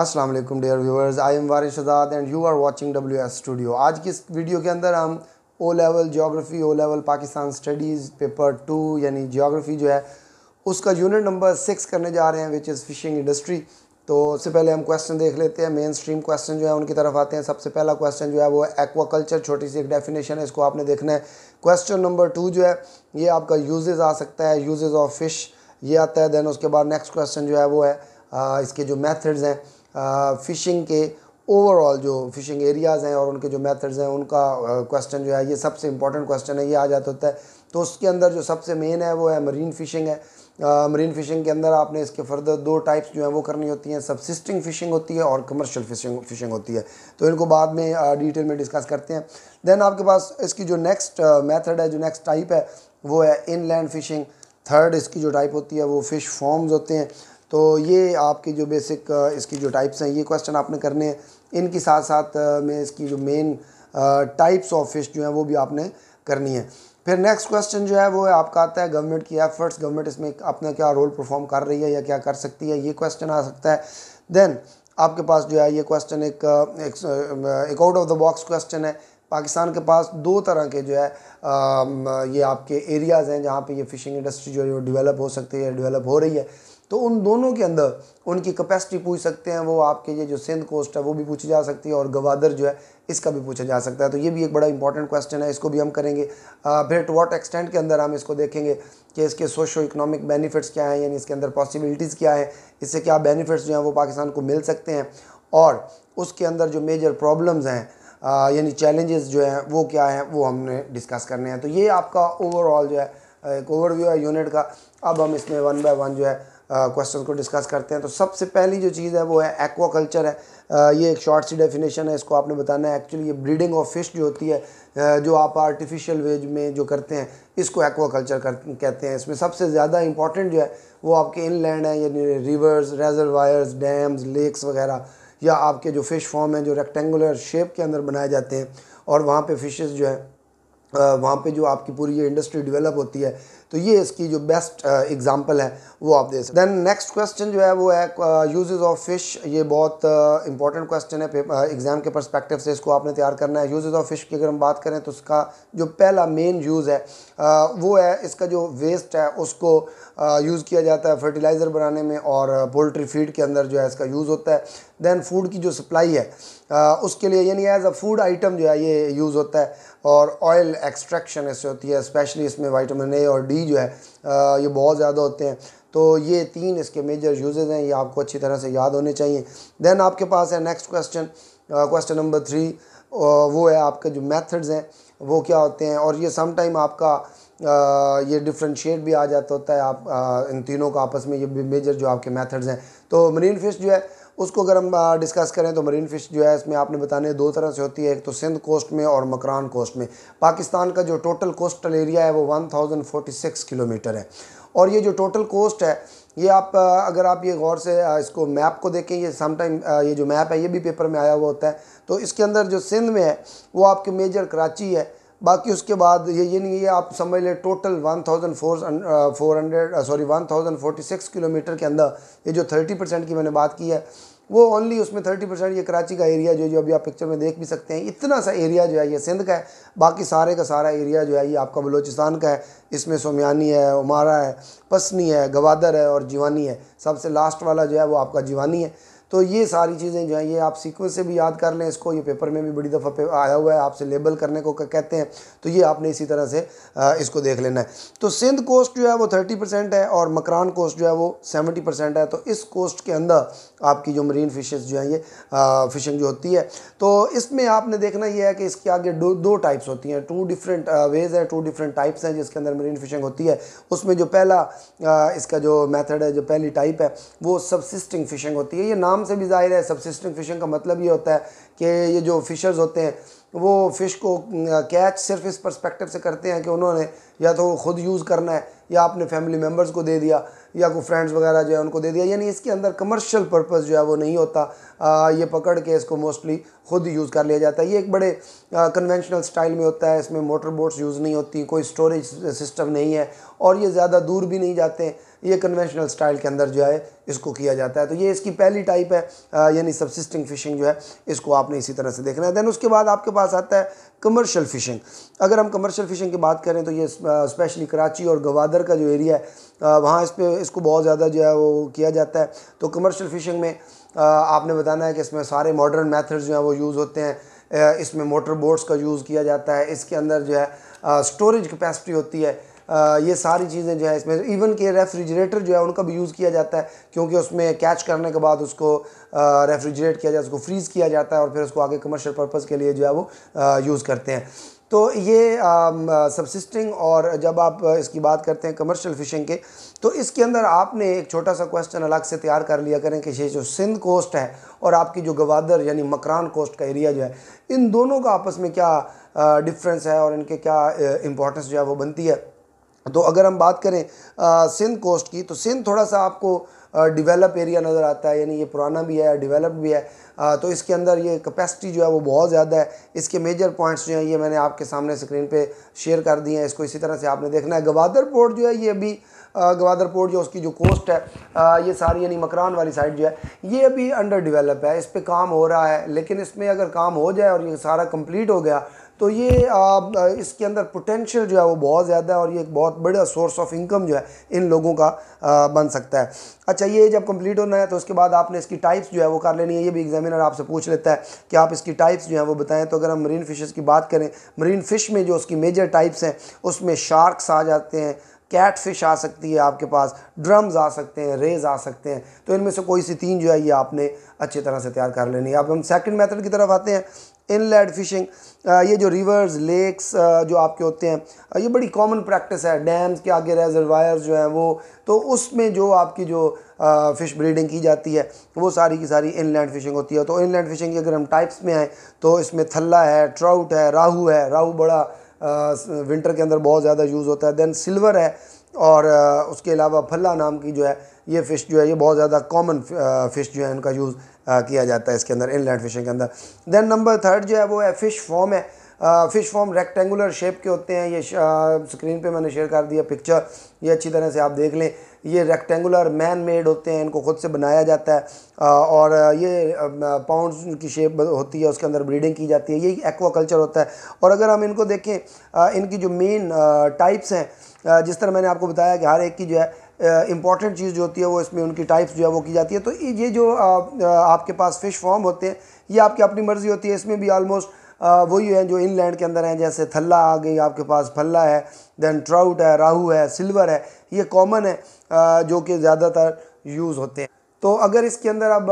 अस्सलाम वालेकुम dear viewers I am Waris Azad and you are watching W S studio आज की इस वीडियो के अंदर हम O level geography O level Pakistan studies paper two यानी जोग्राफ़ी जो है उसका यूनिट नंबर सिक्स करने जा रहे हैं विच इज़ फ़िशिंग इंडस्ट्री तो उससे पहले हम क्वेश्चन देख लेते हैं मेन स्ट्रीम क्वेश्चन जो है उनकी तरफ आते हैं सबसे पहला क्वेश्चन जो है वो एक्वाकल्चर छोटी सी एक डेफिनेशन है इसको आपने देखना है क्वेश्चन नंबर टू जो है ये आपका यूजेज आ सकता है यूजेज ऑफ फिश ये आता है देन उसके बाद नेक्स्ट क्वेश्चन जो है वो है आ, इसके जो मेथड्स हैं फ़िशिंग के ओवरऑल जो फ़िशिंग एरियाज़ हैं और उनके जो मेथड्स हैं उनका क्वेश्चन जो है ये सबसे इंपॉर्टेंट क्वेश्चन है ये आ जाता होता है तो उसके अंदर जो सबसे मेन है वो है मरीन फ़िशिंग है मरीन फ़िशिंग के अंदर आपने इसके फर्दर दो टाइप्स जो हैं वो करनी होती हैं सबसिस्टिंग फ़िशिंग होती है और कमर्शियल फ़िशिंग फ़िशिंग होती है तो इनको बाद में डिटेल में डिस्कस करते हैं देन आपके पास इसकी जो नेक्स्ट मेथड है जो नेक्स्ट टाइप है वो है इनलैंड फ़िशिंग थर्ड इसकी जो टाइप होती है वो फ़िश फॉर्म्स होते हैं तो ये आपकी जो बेसिक uh, इसकी जो टाइप्स हैं ये क्वेश्चन आपने करने हैं इनके साथ साथ uh, में इसकी जो मेन टाइप्स ऑफ फिश जो हैं वो भी आपने करनी है फिर नेक्स्ट क्वेश्चन जो है वो आपका आता है गवर्नमेंट की एफर्ट्स गवर्नमेंट इसमें अपना क्या रोल परफॉर्म कर रही है या क्या कर सकती है ये क्वेश्चन आ सकता है देन आपके पास जो है ये क्वेश्चन एक uh, एक out of the box question है पाकिस्तान के पास दो तरह के जो है आ, um, ये आपके एरियाज़ हैं जहाँ पे ये फ़िशिंग इंडस्ट्री जो है वो डेवलप हो सकती है डेवलप हो रही है तो उन दोनों के अंदर उनकी कैपेसिटी पूछ सकते हैं वो आपके ये जो सिंध कोस्ट है वो भी पूछी जा सकती है और गवादर जो है इसका भी पूछा जा सकता है तो ये भी एक बड़ा इंपॉर्टेंट क्वेश्चन है इसको भी हम करेंगे फिर टू वॉट एक्सटेंट के अंदर हम इसको देखेंगे कि इसके सोशो इकोनॉमिक बेनिफिट्स क्या हैं यानी इसके अंदर पॉसिबिलिटीज़ क्या है इससे क्या बेनिफिट्स जो हैं वो पाकिस्तान को मिल सकते हैं और उसके अंदर जो मेजर प्रॉब्लम्स हैं यानी चैलेंजेस जो हैं वो क्या हैं वो हमने डिस्कस करने हैं तो ये आपका ओवरऑल जो है एक ओवरव्यू है यूनिट का अब हम इसमें वन बाय वन जो है क्वेश्चन को डिस्कस करते हैं तो सबसे पहली जो चीज़ है वो है एक्वा कल्चर है ये एक शॉर्ट सी डेफिनेशन है इसको आपने बताना है एक्चुअली ये ब्रीडिंग ऑफ फिश जो होती है जो आप आर्टिफिशियल वेज में जो करते हैं इसको एक्वा कल्चर कर, कहते हैं इसमें सबसे ज़्यादा इंपॉर्टेंट जो है वो आपके इनलैंड हैं यानी रिवर्स रेजरवायर्स डैम्स लेक्स वगैरह या आपके जो फ़िश फॉर्म हैं जो रेक्टेंगुलर शेप के अंदर बनाए जाते हैं और वहाँ पर फिशेज़ जो है वहाँ पे जो आपकी पूरी ये इंडस्ट्री डेवलप होती है तो ये इसकी जो बेस्ट एग्जांपल है वो आप दे सकते देन नेक्स्ट क्वेश्चन जो है वो है यूजेस ऑफ फिश ये बहुत इंपॉर्टेंट क्वेश्चन है एग्ज़ाम के परस्पेक्टिव से इसको आपने तैयार करना है यूजेस ऑफ फिश की अगर हम बात करें तो उसका जो पहला मेन यूज़ है वो है इसका जो वेस्ट है उसको यूज़ किया जाता है फर्टिलाइज़र बनाने में और पोल्ट्री फीड के अंदर जो है इसका यूज़ होता है दैन फूड की जो सप्लाई है आ, उसके लिए यानी एज अ फूड आइटम जो है ये यूज़ होता है और ऑयल एक्सट्रैक्शन इससे होती है स्पेशली इसमें वाइटामिन ए और डी जो है आ, ये बहुत ज़्यादा होते हैं तो ये तीन इसके मेजर यूजेज हैं ये आपको अच्छी तरह से याद होने चाहिए देन आपके पास है next question question number three वो है आपके जो मेथड्स हैं वो क्या होते हैं और ये समटाइम आपका ये डिफ्रेंशिएट भी आ जाता होता है आप आ, इन तीनों का आपस में ये मेजर जो आपके मेथड्स हैं तो मरीन फिश जो है उसको अगर हम डिस्कस करें तो मरीन फ़िश जो है इसमें आपने बताने दो तरह से होती है एक तो सिंध कोस्ट में और मकरान कोस्ट में पाकिस्तान का जो टोटल कोस्टल एरिया है वो 1046 किलोमीटर है और ये जो टोटल कोस्ट है ये आप अगर आप ये गौर से इसको मैप को देखें ये समटाइम ये जो मैप है ये भी पेपर में आया हुआ होता है तो इसके अंदर जो सिंध में है वो आपके मेजर कराची है बाकी उसके बाद ये ये नहीं है आप समझ लें total one thousand four four hundred sorry one thousand forty six kilometre के अंदर ये जो थर्टी परसेंट की मैंने बात की है वो ओनली उसमें थर्टी परसेंट ये कराची का एरिया जो जो अभी आप पिक्चर में देख भी सकते हैं इतना सा एरिया जो है ये सिंध का है बाकी सारे का सारा एरिया जो है ये आपका बलोचिस्तान का है इसमें सोमयानी है उमारा है पसनी है गवादर है और जीवानी है सबसे लास्ट वाला जो है वो आपका जीवानी है तो ये सारी चीज़ें जो हैं ये आप सीक्वेंस से भी याद कर लें इसको ये पेपर में भी बड़ी दफ़ा पे आया हुआ है आपसे लेबल करने को कहते हैं तो ये आपने इसी तरह से इसको देख लेना है तो सिंध कोस्ट जो है वो थर्टी परसेंट है और मकरान कोस्ट जो है वो सेवेंटी परसेंट है तो इस कोस्ट के अंदर आपकी जो मरीन फिशेज जो हैं ये फ़िशिंग जो होती है तो इसमें आपने देखना यह है कि इसके आगे दो दो टाइप्स होती हैं टू डिफरेंट वेज़ है टू डिफरेंट टाइप्स हैं जिसके अंदर मरीन फिशिंग होती है उसमें जो पहला इसका जो मैथड है जो पहली टाइप है वो सबसिस्टिंग फिशिंग होती है ये नाम नाम से भी जाहिर है सबसिस्टेंट फिशिंग का मतलब ये होता है कि ये जो फिशर्स होते हैं वो फ़िश को कैच सिर्फ इस परस्पेक्टिव से करते हैं कि उन्होंने या तो ख़ुद यूज़ करना है या अपने फैमिली मेम्बर्स को दे दिया या कोई फ्रेंड्स वगैरह जो है उनको दे दिया यानी इसके अंदर कमर्शियल पर्पज़ जो है वो नहीं होता आ, ये पकड़ के इसको मोस्टली ख़ुद यूज़ कर लिया जाता है ये एक बड़े कन्वेंशनल स्टाइल में होता है इसमें मोटर बोट्स यूज़ नहीं होती कोई स्टोरेज सिस्टम नहीं है और ये ज़्यादा दूर भी नहीं जाते ये कन्वेंशनल स्टाइल के अंदर जो है इसको किया जाता है तो ये इसकी पहली टाइप है यानी सबसिस्टिंग फिशिंग जो है इसको आपने इसी तरह से देखना है देन उसके बाद आपके पास आता है कमर्शियल फ़िशिंग अगर हम कमर्शियल फ़िशिंग की बात करें तो ये स्पेशली कराची और गवादर का जो एरिया है वहाँ इस पर इसको बहुत ज़्यादा जो है वो किया जाता है तो कमर्शियल फ़िशिंग में आपने बताना है कि इसमें सारे मॉडर्न मैथड्स जो हैं वो यूज़ होते हैं इसमें मोटर बोट्स का यूज़ किया जाता है इसके अंदर जो है स्टोरेज कैपेसिटी होती है ये सारी चीज़ें जो है इसमें इवन के रेफ्रिजरेटर जो है उनका भी यूज़ किया जाता है क्योंकि उसमें कैच करने के बाद उसको रेफ्रिजरेट किया जाता है उसको फ्रीज़ किया जाता है और फिर उसको आगे कमर्शियल पर्पज़ के लिए जो है वो यूज़ करते हैं तो ये सबसिस्टिंग और जब आप इसकी बात करते हैं कमर्शियल फ़िशिंग के तो इसके अंदर आपने एक छोटा सा क्वेश्चन अलग से तैयार कर लिया करें कि ये जो सिंध कोस्ट है और आपकी जो गवादर यानी मकरान कोस्ट का एरिया जो है इन दोनों का आपस में क्या डिफरेंस है और इनके क्या इम्पोर्टेंस जो है वो बनती है तो अगर हम बात करें सिंध कोस्ट की तो सिंध थोड़ा सा आपको डिवेलप एरिया नज़र आता है यानी ये पुराना भी है डिवेलप भी है आ, तो इसके अंदर ये कैपेसिटी जो है वो बहुत ज़्यादा है इसके मेजर पॉइंट्स जो हैं ये मैंने आपके सामने स्क्रीन पे शेयर कर दिए हैं इसको इसी तरह से आपने देखना है गवादर पोर्ट जो है ये अभी गवादर पोर्ट जो उसकी जो कोस्ट है आ, ये सारी यानी मकरान वाली साइड जो है ये अभी अंडर डिवेलप है इस पर काम हो रहा है लेकिन इसमें अगर काम हो जाए और ये सारा कम्प्लीट हो गया तो ये आ, इसके अंदर पोटेंशियल जो है वो बहुत ज़्यादा है और ये एक बहुत बड़ा सोर्स ऑफ इनकम जो है इन लोगों का आ, बन सकता है अच्छा ये जब कंप्लीट होना है तो उसके बाद आपने इसकी टाइप्स जो है वो कर लेनी है ये भी एग्जामिनर आपसे पूछ लेता है कि आप इसकी टाइप्स जो है वो बताएं तो अगर हम मरीन फिशेज़ की बात करें मरीन फ़िश में जो उसकी मेजर टाइप्स हैं उसमें शार्क्स आ जाते हैं कैट फिश आ सकती है आपके पास ड्रम्स आ सकते हैं रेज आ सकते हैं तो इनमें से कोई सी तीन जो है ये आपने अच्छी तरह से तैयार कर लेनी है अब हम सेकंड मेथड की तरफ आते हैं इनलैंड फिशिंग ये जो रिवर्स लेक्स जो आपके होते हैं ये बड़ी कॉमन प्रैक्टिस है डैम्स के आगे रेजरवायर्स जो हैं वो तो उसमें जो आपकी जो फ़िश ब्रीडिंग की जाती है वो सारी की सारी इनलैंड फिशिंग होती है तो इनलैंड फिशिंग की अगर हम टाइप्स में आएँ तो इसमें थल्ला है ट्राउट है राहू है राहू बड़ा विंटर के अंदर बहुत ज़्यादा यूज़ होता है देन सिल्वर है और उसके अलावा फल्ला नाम की जो है ये फ़िश जो है ये बहुत ज़्यादा कॉमन फ़िश जो है उनका यूज़ किया जाता है इसके अंदर इनलैंड फिशिंग के अंदर देन नंबर थर्ड जो है वो है फ़िश फॉर्म है फ़िश फॉर्म रेक्टेंगुलर शेप के होते हैं ये स्क्रीन पे मैंने शेयर कर दिया पिक्चर ये अच्छी तरह से आप देख लें ये रेक्टेंगुलर मैन मेड होते हैं इनको खुद से बनाया जाता है और ये पाउंड की शेप होती है उसके अंदर ब्रीडिंग की जाती है ये एक्वा कल्चर होता है और अगर हम इनको देखें इनकी जो मेन टाइप्स हैं जिस तरह मैंने आपको बताया कि हर एक की जो है इंपॉर्टेंट चीज़ जो होती है वो इसमें उनकी टाइप्स जो है वो की जाती है तो ये जो आपके पास फ़िश फॉर्म होते हैं ये आपकी अपनी मर्ज़ी होती है इसमें भी आलमोस्ट वही हैं जो इनलैंड के अंदर हैं जैसे थल्ला आ गई आपके पास फल्ला है देन ट्राउट है राहू है सिल्वर है ये कॉमन है जो कि ज़्यादातर यूज़ होते हैं तो अगर इसके अंदर अब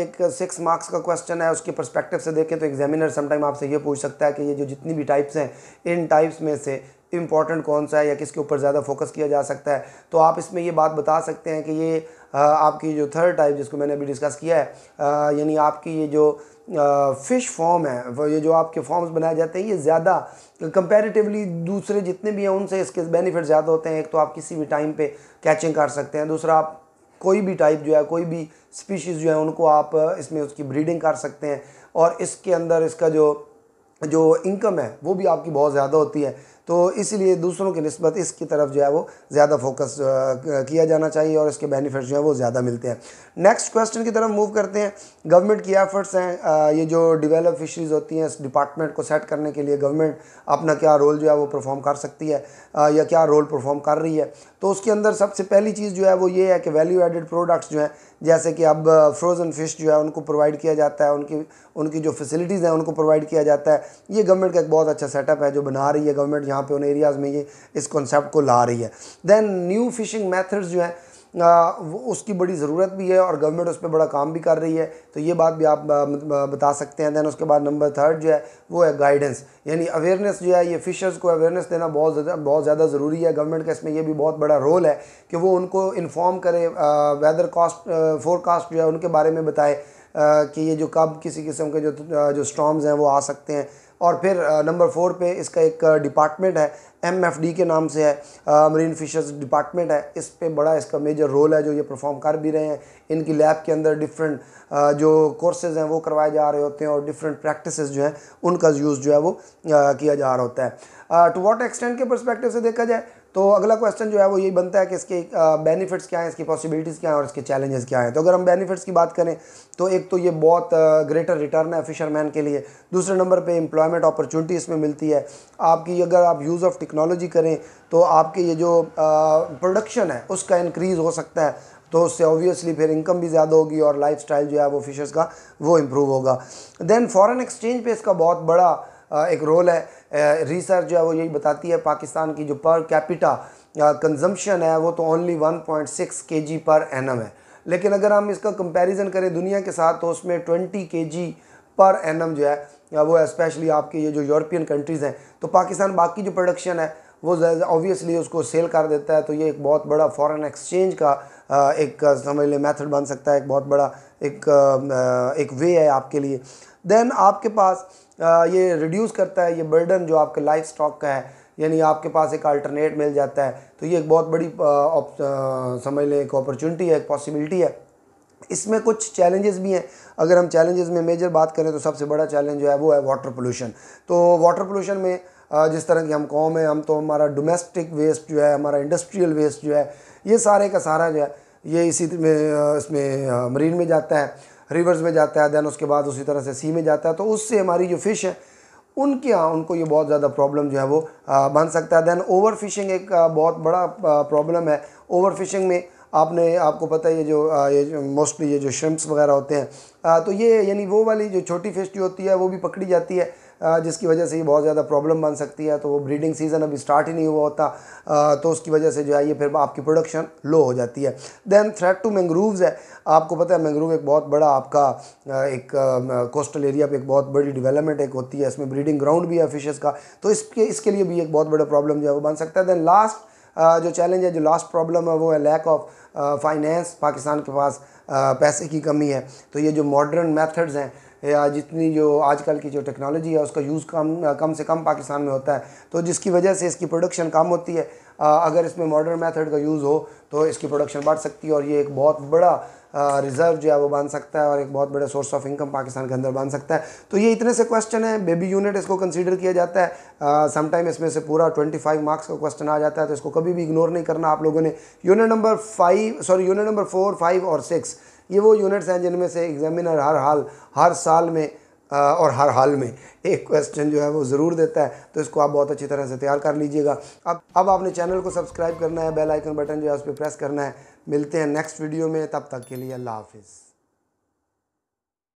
एक सिक्स मार्क्स का क्वेश्चन है उसके पर्सपेक्टिव से देखें तो एग्जामिनर समटाइम आपसे ये पूछ सकता है कि ये जो जितनी भी टाइप्स हैं इन टाइप्स में से इम्पॉर्टेंट कौन सा है या किसके ऊपर ज़्यादा फोकस किया जा सकता है तो आप इसमें ये बात बता सकते हैं कि ये आपकी जो थर्ड टाइप जिसको मैंने अभी डिस्कस किया है यानी आपकी ये जो फ़िश फॉर्म है ये जो आपके फॉर्म्स बनाए जाते हैं ये ज़्यादा कंपैरेटिवली दूसरे जितने भी हैं उनसे इसके बेनिफिट ज़्यादा होते हैं एक तो आप किसी भी टाइम पे कैचिंग कर सकते हैं दूसरा आप कोई भी टाइप जो है कोई भी स्पीशीज़ जो है उनको आप इसमें उसकी ब्रीडिंग कर सकते हैं और इसके अंदर इसका जो जो इनकम है वो भी आपकी बहुत ज़्यादा होती है तो इसलिए दूसरों की नस्बत इसकी तरफ जो है वो ज़्यादा फोकस किया जाना चाहिए और इसके बेनिफिट्स जो है वो ज़्यादा मिलते हैं नेक्स्ट क्वेश्चन की तरफ मूव करते हैं गवर्नमेंट की एफर्ट्स हैं ये जो डिवेलप फिशरीज़ होती हैं इस डिपार्टमेंट को सेट करने के लिए गवर्नमेंट अपना क्या रोल जो है वो परफॉर्म कर सकती है या क्या रोल परफॉर्म कर रही है तो उसके अंदर सबसे पहली चीज़ जो है वो ये है कि वैल्यू एडेड प्रोडक्ट्स जो हैं जैसे कि अब फ्रोज़न फ़िश जो है उनको प्रोवाइड किया जाता है उनकी उनकी जो फैसिलिटीज़ हैं उनको प्रोवाइड किया जाता है ये गवर्नमेंट का एक बहुत अच्छा सेटअप है जो बना रही है गवर्नमेंट यहाँ पे उन एरियाज़ में ये इस कॉन्सेप्ट को ला रही है दैन न्यू फिशिंग मैथड्स जो हैं उसकी बड़ी ज़रूरत भी है और गवर्नमेंट उस पर बड़ा काम भी कर रही है तो ये बात भी आप बता सकते हैं दैन उसके बाद नंबर थर्ड जो है वो है गाइडेंस यानी अवेयरनेस जो है ये फ़िशर्स को अवेयरनेस देना बहुत ज़्यादा बहुत ज़्यादा ज़रूरी है गवर्नमेंट का इसमें यह भी बहुत बड़ा रोल है कि वो उनको इन्फॉर्म करे वेदर कास्ट फोरकास्ट जो है उनके बारे में बताए कि ये जो कब किसी किस्म के जो जो स्टॉम्स हैं वो आ सकते हैं और फिर नंबर फोर पे इसका एक डिपार्टमेंट है एमएफडी के नाम से है मरीन फिशर्स डिपार्टमेंट है इस पे बड़ा इसका मेजर रोल है जो ये परफॉर्म कर भी रहे हैं इनकी लैब के अंदर डिफरेंट जो कोर्सेज हैं वो करवाए जा रहे होते हैं और डिफरेंट प्रैक्टिस जो हैं उनका यूज़ जो है वो किया जा रहा होता है टू वॉट एक्सटेंट के परस्पेक्टिव से देखा जाए तो अगला क्वेश्चन जो है वो यही बनता है कि इसके बेनिफिट्स क्या हैं इसकी पॉसिबिलिटीज़ क्या हैं और इसके चैलेंजेस क्या हैं तो अगर हम बेनिफिट्स की बात करें तो एक तो ये बहुत ग्रेटर रिटर्न है फिशरमैन के लिए दूसरे नंबर पे एम्प्लॉयमेंट अपॉर्चुनिटी इसमें मिलती है आपकी अगर आप यूज़ ऑफ टेक्नोलॉजी करें तो आपके ये जो प्रोडक्शन है उसका इंक्रीज़ हो सकता है तो उससे ऑब्वियसली फिर इनकम भी ज़्यादा होगी और लाइफ जो है वो फिशर्स का वो इम्प्रूव होगा देन फ़ॉरन एक्सचेंज पर इसका बहुत बड़ा एक रोल है रिसर्च जो है वो यही बताती है पाकिस्तान की जो पर कैपिटा कंजम्पशन है वो तो ओनली 1.6 पॉइंट पर एनम है लेकिन अगर हम इसका कंपैरिजन करें दुनिया के साथ तो उसमें 20 के पर एनम जो है वो स्पेशली आपके ये जो यूरोपियन कंट्रीज़ हैं तो पाकिस्तान बाकी जो प्रोडक्शन है वो ऑब्वियसली उसको सेल कर देता है तो ये एक बहुत बड़ा फॉरेन एक्सचेंज का एक समझ लें मेथड बन सकता है एक बहुत बड़ा एक एक वे है आपके लिए देन आपके पास ये रिड्यूस करता है ये बर्डन जो आपके लाइफ स्टॉक का है यानी आपके पास एक अल्टरनेट मिल जाता है तो ये एक बहुत बड़ी समझ लें एक अपॉर्चुनिटी है एक पॉसिबिलिटी है इसमें कुछ चैलेंजेस भी हैं अगर हम चैलेंजेस में मेजर बात करें तो सबसे बड़ा चैलेंज जो है वो है वाटर पोल्यूशन तो वाटर पोल्यूशन में जिस तरह की हम कौम है हम तो हमारा डोमेस्टिक वेस्ट जो है हमारा इंडस्ट्रियल वेस्ट जो है ये सारे का सारा जो है ये इसी में इसमें मरीन में जाता है रिवर्स में जाता है दैन उसके बाद उसी तरह से सी में जाता है तो उससे हमारी जो फ़िश है उनके यहाँ उनको ये बहुत ज़्यादा प्रॉब्लम जो है वो बन सकता है दैन ओवर फिशिंग एक बहुत बड़ा प्रॉब्लम है ओवर फिशिंग में आपने आपको पता है ये जो ये मोस्टली ये जो श्रिम्प्स वगैरह होते हैं तो ये यानी वो वाली जो छोटी फिश जो होती है वो भी पकड़ी जाती है जिसकी वजह से ये बहुत ज़्यादा प्रॉब्लम बन सकती है तो वो ब्रीडिंग सीज़न अभी स्टार्ट ही नहीं हुआ होता तो उसकी वजह से जो है ये फिर आपकी प्रोडक्शन लो हो जाती है देन थ्रेट टू मैंग्रूव्स है आपको पता है मैंग्रूव एक बहुत बड़ा आपका एक कोस्टल एरिया पर एक बहुत बड़ी डिवेलपमेंट एक होती है इसमें ब्रीडिंग ग्राउंड भी है फिशेज़ का तो इसके इसके लिए भी एक बहुत बड़ा प्रॉब्लम जो है वो बन सकता है देन लास्ट जो चैलेंज है जो लास्ट प्रॉब्लम है वो है लैक ऑफ फाइनेंस पाकिस्तान के पास पैसे की कमी है तो ये जो मॉडर्न मेथड्स हैं या जितनी जो आजकल की जो टेक्नोलॉजी है उसका यूज़ कम कम से कम पाकिस्तान में होता है तो जिसकी वजह से इसकी प्रोडक्शन कम होती है अगर इसमें मॉडर्न मेथड का यूज़ हो तो इसकी प्रोडक्शन बढ़ सकती है और ये एक बहुत बड़ा रिज़र्व जो है वो बन सकता है और एक बहुत बड़ा सोर्स ऑफ इनकम पाकिस्तान के अंदर बन सकता है तो ये इतने से क्वेश्चन है बेबी यूनिट इसको कंसीडर किया जाता है समटाइम इसमें से पूरा 25 मार्क्स का क्वेश्चन आ जाता है तो इसको कभी भी इग्नोर नहीं करना आप लोगों ने unit number five sorry unit number four five और सिक्स ये वो यूनिट्स हैं जिनमें से एग्जामिनर हर हाल हर साल में और हर हाल में एक क्वेश्चन जो है वो ज़रूर देता है तो इसको आप बहुत अच्छी तरह से तैयार कर लीजिएगा अब अब आपने चैनल को सब्सक्राइब करना है बेल आइकन बटन जो है उस पर प्रेस करना है मिलते हैं नेक्स्ट वीडियो में तब तक के लिए अल्लाह हाफिज़